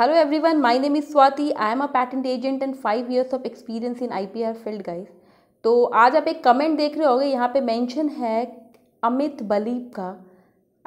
My name my Swati I am a patent agent and five years of experience in I P R field guys तो आज आप एक comment देख रहे गए यहाँ पे मेंशन है अमित बलीप का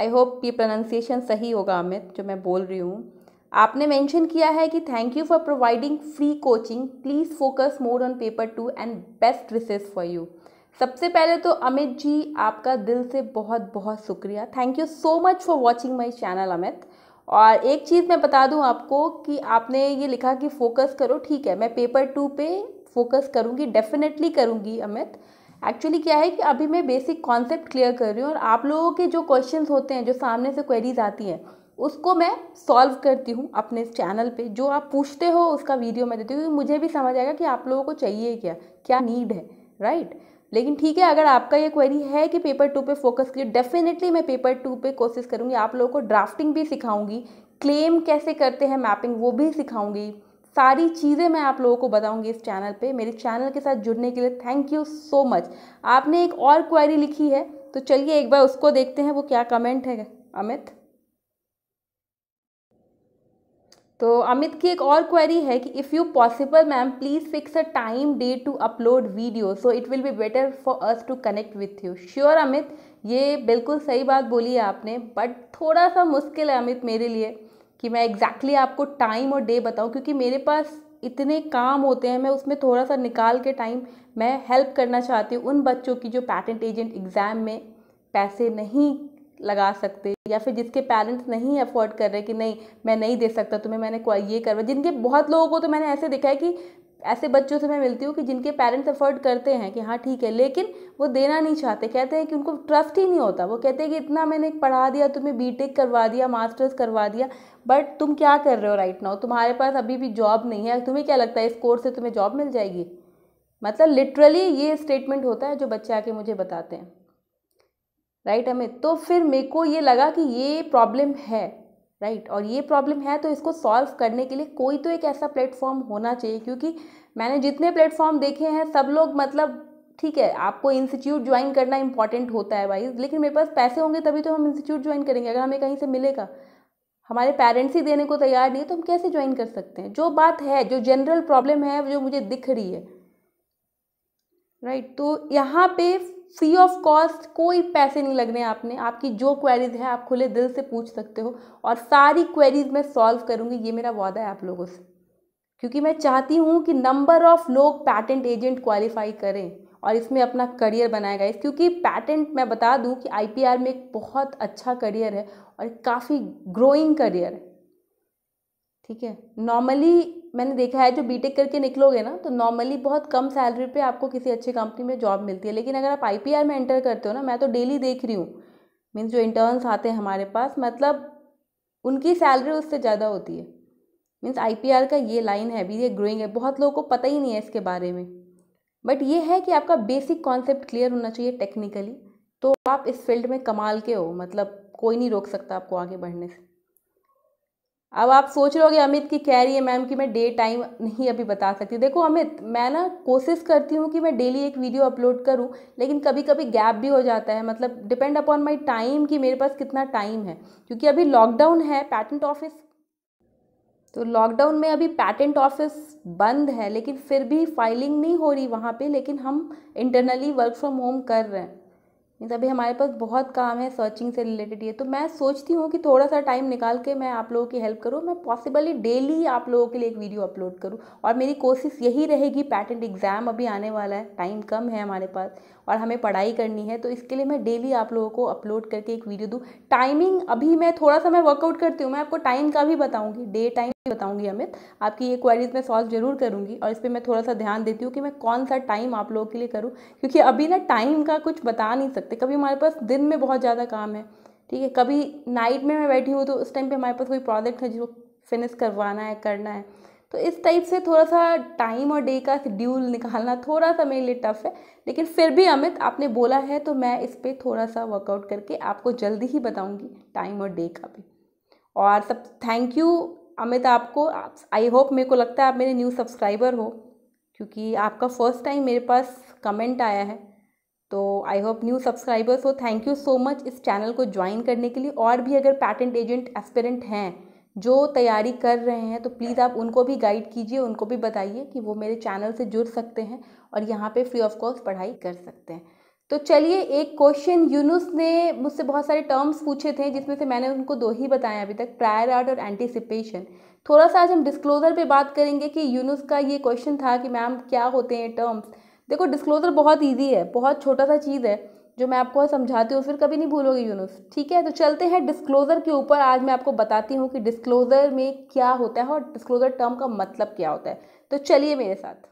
आई होप ये प्रोनाउंसिएशन सही होगा अमित जो मैं बोल रही हूँ आपने मेंशन किया है कि thank you for providing free coaching please focus more on paper two and best wishes for you सबसे पहले तो अमित जी आपका दिल से बहुत बहुत शुक्रिया thank you so much for watching my channel Amit और एक चीज़ मैं बता दूं आपको कि आपने ये लिखा कि फ़ोकस करो ठीक है मैं पेपर टू पे फोकस करूँगी डेफिनेटली करूँगी अमित एक्चुअली क्या है कि अभी मैं बेसिक कॉन्सेप्ट क्लियर कर रही हूँ और आप लोगों के जो क्वेश्चंस होते हैं जो सामने से क्वेरीज आती हैं उसको मैं सॉल्व करती हूँ अपने इस चैनल पे जो आप पूछते हो उसका वीडियो मैं देती हूँ क्योंकि तो मुझे भी समझ आएगा कि आप लोगों को चाहिए क्या क्या नीड है राइट right? लेकिन ठीक है अगर आपका ये क्वेरी है कि पेपर टू पे फोकस करिए डेफिनेटली मैं पेपर टू पे कोशिश करूँगी आप लोगों को ड्राफ्टिंग भी सिखाऊंगी क्लेम कैसे करते हैं मैपिंग वो भी सिखाऊंगी सारी चीज़ें मैं आप लोगों को बताऊंगी इस चैनल पे मेरे चैनल के साथ जुड़ने के लिए थैंक यू सो मच आपने एक और क्वायरी लिखी है तो चलिए एक बार उसको देखते हैं वो क्या कमेंट है अमित तो अमित की एक और क्वेरी है कि if you possible ma'am please fix a time day to upload video so it will be better for us to connect with you sure Amit ये बिल्कुल सही बात बोली है आपने बट थोड़ा सा मुश्किल है अमित मेरे लिए कि मैं एग्जैक्टली exactly आपको टाइम और डे बताऊं क्योंकि मेरे पास इतने काम होते हैं मैं उसमें थोड़ा सा निकाल के टाइम मैं हेल्प करना चाहती हूँ उन बच्चों की जो पैटेंट एजेंट एग्ज़ाम में पैसे नहीं लगा सकते या फिर जिसके पेरेंट्स नहीं अफोर्ड कर रहे कि नहीं मैं नहीं दे सकता तुम्हें मैंने ये करवा जिनके बहुत लोगों को तो मैंने ऐसे देखा है कि ऐसे बच्चों से मैं मिलती हूँ कि जिनके पेरेंट्स अफोर्ड करते हैं कि हाँ ठीक है लेकिन वो देना नहीं चाहते कहते हैं कि उनको ट्रस्ट ही नहीं होता वो कहते हैं कि इतना मैंने पढ़ा दिया तुम्हें बीटेक करवा दिया मास्टर्स करवा दिया बट तुम क्या कर रहे हो राइट नाउ तुम्हारे पास अभी भी जॉब नहीं है तुम्हें क्या लगता है इस कोर्स से तुम्हें जॉब मिल जाएगी मतलब लिटरली ये स्टेटमेंट होता है जो बच्चे आके मुझे बताते हैं राइट हमें तो फिर मेरे को ये लगा कि ये प्रॉब्लम है राइट right? और ये प्रॉब्लम है तो इसको सॉल्व करने के लिए कोई तो एक ऐसा प्लेटफॉर्म होना चाहिए क्योंकि मैंने जितने प्लेटफॉर्म देखे हैं सब लोग मतलब ठीक है आपको इंस्टीट्यूट ज्वाइन करना इंपॉर्टेंट होता है वाइज लेकिन मेरे पास पैसे होंगे तभी तो हम इंस्टीट्यूट ज्वाइन करेंगे अगर हमें कहीं से मिलेगा हमारे पेरेंट्स ही देने को तैयार नहीं है तो हम कैसे ज्वाइन कर सकते हैं जो बात है जो जनरल प्रॉब्लम है जो मुझे दिख रही है राइट right? तो यहाँ पे फ्री ऑफ कॉस्ट कोई पैसे नहीं लगने आपने आपकी जो क्वेरीज है आप खुले दिल से पूछ सकते हो और सारी क्वेरीज मैं सॉल्व करूँगी ये मेरा वादा है आप लोगों से क्योंकि मैं चाहती हूँ कि नंबर ऑफ लोग पैटेंट एजेंट क्वालिफाई करें और इसमें अपना करियर बनाया गया क्योंकि पैटेंट मैं बता दूं कि आईपीआर में एक बहुत अच्छा करियर है और काफ़ी ग्रोइंग करियर है ठीक है नॉर्मली मैंने देखा है जो बीटेक करके निकलोगे ना तो नॉर्मली बहुत कम सैलरी पे आपको किसी अच्छी कंपनी में जॉब मिलती है लेकिन अगर आप आईपीआर में एंटर करते हो ना मैं तो डेली देख रही हूँ मीन्स जो इंटर्न्स आते हैं हमारे पास मतलब उनकी सैलरी उससे ज़्यादा होती है मीन्स आई का ये लाइन है अभी ये ग्रोइंग है बहुत लोगों को पता ही नहीं है इसके बारे में बट ये है कि आपका बेसिक कॉन्सेप्ट क्लियर होना चाहिए टेक्निकली तो आप इस फील्ड में कमाल के हो मतलब कोई नहीं रोक सकता आपको आगे बढ़ने से अब आप सोच रहे होगे अमित की कह रही है मैम कि मैं डे टाइम नहीं अभी बता सकती देखो अमित मैं ना कोशिश करती हूँ कि मैं डेली एक वीडियो अपलोड करूँ लेकिन कभी कभी गैप भी हो जाता है मतलब डिपेंड अपॉन माई टाइम कि मेरे पास कितना टाइम है क्योंकि अभी लॉकडाउन है पैटेंट ऑफिस तो लॉकडाउन में अभी पैटेंट ऑफिस बंद है लेकिन फिर भी फाइलिंग नहीं हो रही वहाँ पर लेकिन हम इंटरनली वर्क फ्रॉम होम कर रहे हैं मीन्स तो अभी हमारे पास बहुत काम है सर्चिंग से रिलेटेड ये तो मैं सोचती हूँ कि थोड़ा सा टाइम निकाल के मैं आप लोगों की हेल्प करूँ मैं पॉसिबली डेली आप लोगों के लिए एक वीडियो अपलोड करूँ और मेरी कोशिश यही रहेगी पैटेंट एग्ज़ाम अभी आने वाला है टाइम कम है हमारे पास और हमें पढ़ाई करनी है तो इसके लिए मैं डेली आप लोगों को अपलोड करके एक वीडियो दूँ टाइमिंग अभी मैं थोड़ा सा मैं वर्कआउट करती हूँ मैं आपको टाइम का भी बताऊँगी डे टाइम भी बताऊँगी अमित आपकी ये क्वारीज मैं सॉल्व जरूर करूँगी और इस पर मैं थोड़ा सा ध्यान देती हूँ कि मैं कौन सा टाइम आप लोगों के लिए करूँ क्योंकि अभी ना टाइम का कुछ बता नहीं सकते कभी हमारे पास दिन में बहुत ज़्यादा काम है ठीक है कभी नाइट में मैं बैठी हूँ तो उस टाइम पर हमारे पास कोई प्रोजेक्ट है जो फिनिश करवाना है करना है तो इस टाइप से थोड़ा सा टाइम और डे का शेड्यूल निकालना थोड़ा सा मेरे लिए टफ है लेकिन फिर भी अमित आपने बोला है तो मैं इस पर थोड़ा सा वर्कआउट करके आपको जल्दी ही बताऊँगी टाइम और डे का भी और सब थैंक यू अमित आपको आई होप मेरे को लगता है आप मेरे न्यू सब्सक्राइबर हो क्योंकि आपका फर्स्ट टाइम मेरे पास कमेंट आया है तो आई होप न्यू सब्सक्राइबर्स हो थैंक यू सो मच इस चैनल को ज्वाइन करने के लिए और भी अगर पैटेंट एजेंट एस्पेरेंट हैं जो तैयारी कर रहे हैं तो प्लीज़ आप उनको भी गाइड कीजिए उनको भी बताइए कि वो मेरे चैनल से जुड़ सकते हैं और यहाँ पे फ्री ऑफ कॉस्ट पढ़ाई कर सकते हैं तो चलिए एक क्वेश्चन यूनुस ने मुझसे बहुत सारे टर्म्स पूछे थे जिसमें से मैंने उनको दो ही बताए अभी तक प्रायर आर्ट और एंटिसिपेशन थोड़ा सा आज हम डिस्क्लोज़र पे बात करेंगे कि यूनुस का ये क्वेश्चन था कि मैम क्या होते हैं टर्म्स देखो डिस्क्लोज़र बहुत ईजी है बहुत छोटा सा चीज़ है जो मैं आपको समझाती हूँ फिर कभी नहीं भूलोगी यूनुस ठीक है तो चलते हैं डिस्क्लोज़र के ऊपर आज मैं आपको बताती हूँ कि डिस्क्लोज़र में क्या होता है और डिस्क्लोज़र टर्म का मतलब क्या होता है तो चलिए मेरे साथ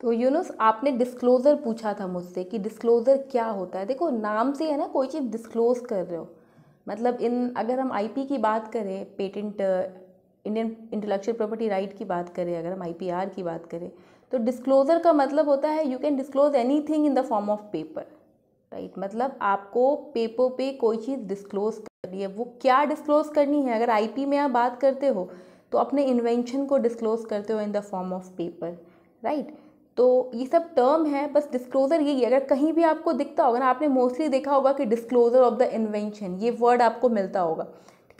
तो यूनुस आपने डिस्क्लोज़र पूछा था मुझसे कि डिस्क्लोज़र क्या होता है देखो नाम से है ना कोई चीज़ डिस्क्लोज़ कर रहे हो मतलब इन अगर हम आईपी की बात करें patent Indian intellectual property right की बात करें अगर हम आईपीआर की बात करें तो डिस्क्लोज़र का मतलब होता है you can disclose anything in the form of paper right मतलब आपको पेपर पे कोई चीज़ डिस्क्लोज करनी है वो क्या डिस्क्लोज करनी है अगर आईपी में आप बात करते हो तो अपने इन्वेंशन को डिस्क्लोज करते हो in the form of paper right तो ये सब टर्म है बस डिस्क्लोज़र यही अगर कहीं भी आपको दिखता होगा ना आपने मोस्टली देखा होगा कि डिस्क्लोज़र ऑफ द इन्वेंशन ये वर्ड आपको मिलता होगा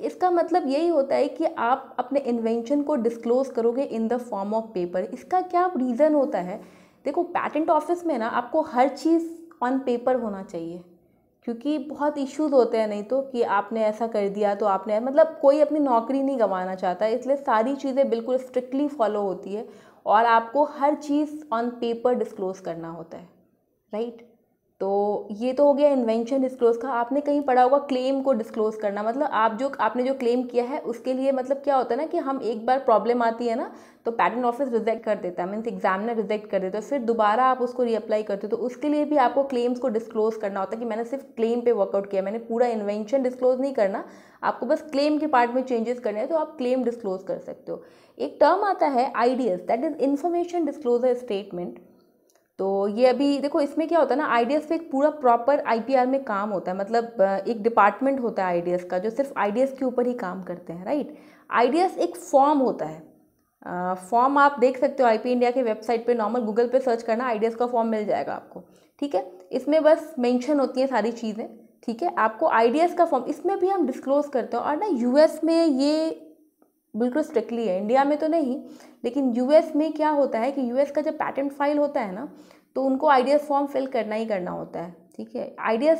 इसका मतलब यही होता है कि आप अपने इन्वेंशन को डिस्क्लोज़ करोगे in the form of paper इसका क्या रीज़न होता है देखो पैटेंट ऑफिस में ना आपको हर चीज़ ऑन पेपर होना चाहिए क्योंकि बहुत इश्यूज होते हैं नहीं तो कि आपने ऐसा कर दिया तो आपने मतलब कोई अपनी नौकरी नहीं गंवाना चाहता इसलिए सारी चीज़ें बिल्कुल स्ट्रिक्टली फॉलो होती है और आपको हर चीज़ ऑन पेपर डिस्क्लोज़ करना होता है राइट तो ये तो हो गया इन्वेंशन डिस्क्लोज का आपने कहीं पढ़ा होगा क्लेम को डिस्क्लोज करना मतलब आप जो आपने जो क्लेम किया है उसके लिए मतलब क्या होता है ना कि हम एक बार प्रॉब्लम आती है ना तो पैटर्न ऑफिस रिजेक्ट कर देता है मीन्स एग्जामिनर रिजेक्ट कर देता है फिर दोबारा आप उसको रीअप्लाई करते हो तो उसके लिए भी आपको क्लेम्स को डिस्क्लोज करना होता है कि मैंने सिर्फ क्लेम पे वर्कआउट किया मैंने पूरा इन्वेंशन डिस्क्लोज नहीं करना आपको बस क्लेम के पार्ट में चेंजेस करने हैं तो आप क्लेम डिस्क्लोज कर सकते हो एक टर्म आता है ideas that is information disclosure statement तो ये अभी देखो इसमें क्या होता है ना आईडीएस पे एक पूरा प्रॉपर आईपीआर में काम होता है मतलब एक डिपार्टमेंट होता है आइडियाज़ का जो सिर्फ आइडियाज़ के ऊपर ही काम करते हैं राइट आईडीएस एक फॉर्म होता है फॉर्म आप देख सकते हो आईपी इंडिया के वेबसाइट पे नॉर्मल गूगल पे सर्च करना आइडियाज़ का फॉर्म मिल जाएगा आपको ठीक है इसमें बस मैंशन होती हैं सारी चीज़ें ठीक है आपको आइडियाज़ का फॉर्म इसमें भी हम डिस्क्लोज करते हो और ना यूएस में ये बिल्कुल स्ट्रिक्टली है इंडिया में तो नहीं लेकिन यूएस में क्या होता है कि यूएस का जब पैटेंट फाइल होता है ना तो उनको आइडियाज फॉर्म फिल करना ही करना होता है ठीक है आइडियाज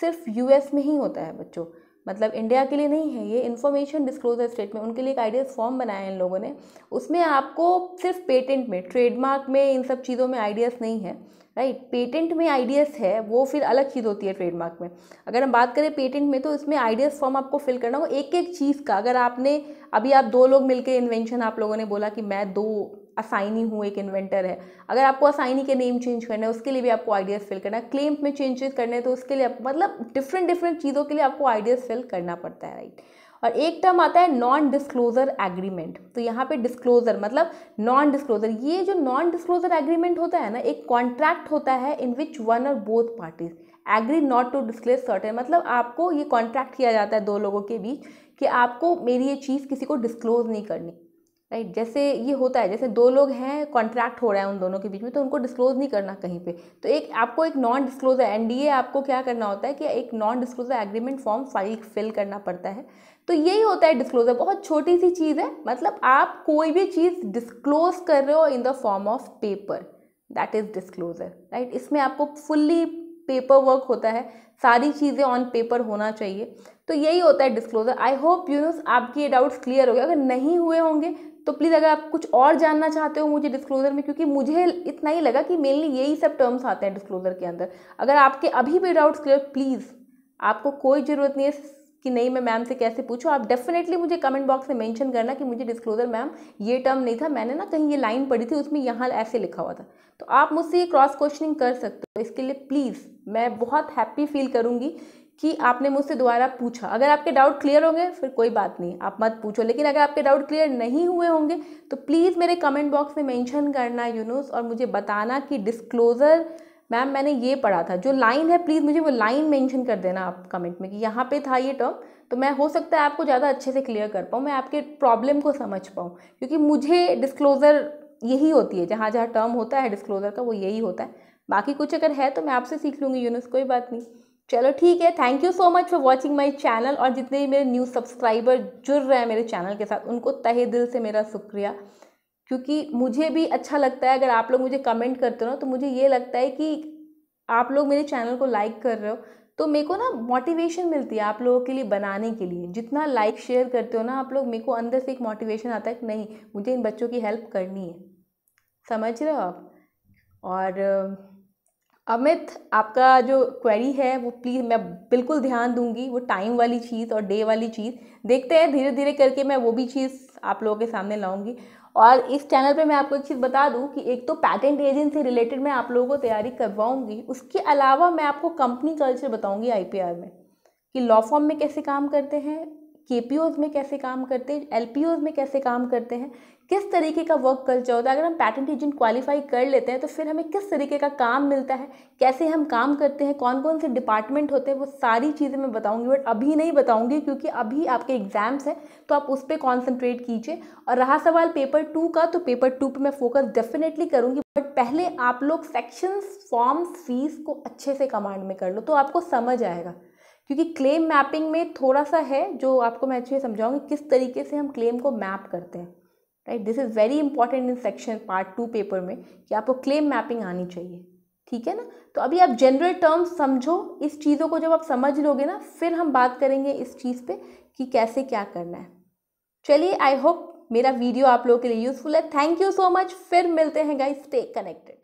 सिर्फ यूएस में ही होता है बच्चों मतलब इंडिया के लिए नहीं है ये इन्फॉर्मेशन डिस्क्लोजर स्टेटमेंट उनके लिए एक आइडियाज फॉर्म बनाया है इन लोगों ने उसमें आपको सिर्फ पेटेंट में ट्रेडमार्क में इन सब चीज़ों में आइडियाज़ नहीं है राइट पेटेंट में आइडियाज़ है वो फिर अलग चीज़ होती है ट्रेडमार्क में अगर हम बात करें पेटेंट में तो इसमें आइडियाज़ फॉर्म आपको फिल करना हो एक एक चीज़ का अगर आपने अभी आप दो लोग मिलकर इन्वेंशन आप लोगों ने बोला कि मैं दो असाइनी हूँ एक इन्वेंटर है अगर आपको असाइनी के नेम चेंज करना है उसके लिए भी आपको आइडियाज़ फिल करना है क्लेम में चेंजेस करने हैं तो उसके लिए आपको मतलब डिफरेंट डिफरेंट चीज़ों के लिए आपको आइडियाज़ फिल करना पड़ता है राइट और एक टर्म आता है नॉन डिस्क्लोजर एग्रीमेंट तो यहाँ पे डिस्क्लोजर मतलब नॉन डिस्क्लोजर ये जो नॉन डिस्क्लोजर एग्रीमेंट होता है ना एक कॉन्ट्रैक्ट होता है in which one or both parties agree not to disclose certain मतलब आपको ये कॉन्ट्रैक्ट किया जाता है दो लोगों के बीच कि आपको मेरी ये चीज़ किसी को डिस्क्लोज नहीं करनी राइट right? जैसे ये होता है जैसे दो लोग हैं कॉन्ट्रैक्ट हो रहा है उन दोनों के बीच में तो उनको डिस्क्लोज नहीं करना कहीं पे तो एक आपको एक नॉन डिस्क्लोजर एनडीए आपको क्या करना होता है कि एक non disclosure agreement form file fill करना पड़ता है तो यही होता है डिस्क्लोजर बहुत छोटी सी चीज़ है मतलब आप कोई भी चीज़ डिस्क्लोज कर रहे हो in the form of paper that is disclosure right इसमें आपको फुल्ली पेपर वर्क होता है सारी चीज़ें ऑन पेपर होना चाहिए तो यही होता है disclosure I hope you knows आपके ये डाउट्स क्लियर हो गए अगर नहीं हुए होंगे तो प्लीज़ अगर आप कुछ और जानना चाहते हो मुझे डिस्क्लोज़र में क्योंकि मुझे इतना ही लगा कि मेनली यही सब टर्म्स आते हैं डिस्क्लोज़र के अंदर अगर आपके अभी भी डाउट्स क्लियर प्लीज़ आपको कोई ज़रूरत नहीं है कि नहीं मैं मैम से कैसे पूछूँ आप डेफिनेटली मुझे कमेंट बॉक्स में मेंशन करना कि मुझे डिस्क्लोजर मैम ये टर्म नहीं था मैंने ना कहीं ये लाइन पढ़ी थी उसमें यहाँ ऐसे लिखा हुआ था तो आप मुझसे ये क्रॉस क्वेश्चनिंग कर सकते हो इसके लिए प्लीज़ मैं बहुत हैप्पी फील करूँगी कि आपने मुझसे दोबारा पूछा अगर आपके डाउट क्लियर होंगे फिर कोई बात नहीं आप मत पूछो लेकिन अगर आपके डाउट क्लियर नहीं हुए होंगे तो प्लीज़ मेरे कमेंट बॉक्स में मेंशन करना यूनुस और मुझे बताना कि डिस्क्लोज़र मैम मैंने ये पढ़ा था जो लाइन है प्लीज़ मुझे वो लाइन मेंशन कर देना आप कमेंट में कि यहाँ पे था ये टर्म तो मैं हो सकता है आपको ज़्यादा अच्छे से क्लियर कर पाऊँ मैं आपके प्रॉब्लम को समझ पाऊँ क्योंकि मुझे डिस्क्लोज़र यही होती है जहाँ जहाँ टर्म होता है डिस्क्लोज़र का वो यही होता है बाकी कुछ अगर है तो मैं आपसे सीख लूँगी यूनिस कोई बात नहीं चलो ठीक है thank you so much for watching my channel और जितने मेरे न्यू सब्सक्राइबर जुड़ रहे हैं मेरे चैनल के साथ उनको तहे दिल से मेरा शुक्रिया क्योंकि मुझे भी अच्छा लगता है अगर आप लोग मुझे कमेंट करते हो तो मुझे ये लगता है कि आप लोग मेरे चैनल को लाइक कर रहे हो तो मेरे को ना मोटिवेशन मिलती है आप लोगों के लिए बनाने के लिए जितना लाइक शेयर करते हो ना आप लोग मेरे को अंदर से एक मोटिवेशन आता है कि नहीं मुझे इन बच्चों की हेल्प करनी है समझ रहे हो आप और अमित आपका जो क्वेरी है वो प्लीज़ मैं बिल्कुल ध्यान दूंगी वो टाइम वाली चीज़ और डे वाली चीज़ देखते हैं धीरे धीरे करके मैं वो भी चीज़ आप लोगों के सामने लाऊंगी और इस चैनल पे मैं आपको एक चीज़ बता दूं कि एक तो पैटेंट एजेंट से रिलेटेड मैं आप लोगों को तैयारी करवाऊंगी उसके अलावा मैं आपको कंपनी कल्चर बताऊंगी आईपीआर में कि लॉ फॉर्म में कैसे काम करते हैं के में कैसे काम करते हैं एल में कैसे काम करते हैं किस तरीके का वर्क कल्चर होता है अगर हम पैटेंट एजेंट क्वालिफाई कर लेते हैं तो फिर हमें किस तरीके का काम मिलता है कैसे हम काम करते हैं कौन कौन से डिपार्टमेंट होते हैं वो सारी चीज़ें मैं बताऊंगी बट अभी नहीं बताऊंगी क्योंकि अभी आपके एग्जाम्स हैं तो आप उस पर कॉन्सेंट्रेट कीजिए और रहा सवाल पेपर टू का तो पेपर टू पर पे मैं फोकस डेफिनेटली करूँगी बट पहले आप लोग सेक्शंस फॉर्म्स फीस को अच्छे से कमांड में कर लो तो आपको समझ आएगा क्योंकि क्लेम मैपिंग में थोड़ा सा है जो आपको मैं अच्छे से समझाऊंगी किस तरीके से हम क्लेम को मैप करते हैं right this is very important in section part two paper में कि आपको क्लेम मैपिंग आनी चाहिए ठीक है ना तो अभी आप जनरल टर्म्स समझो इस चीज़ों को जब आप समझ लोगे ना फिर हम बात करेंगे इस चीज़ पे कि कैसे क्या करना है चलिए आई होप मेरा वीडियो आप लोगों के लिए यूज़फुल है थैंक यू सो मच फिर मिलते हैं गाइस स्टे कनेक्टेड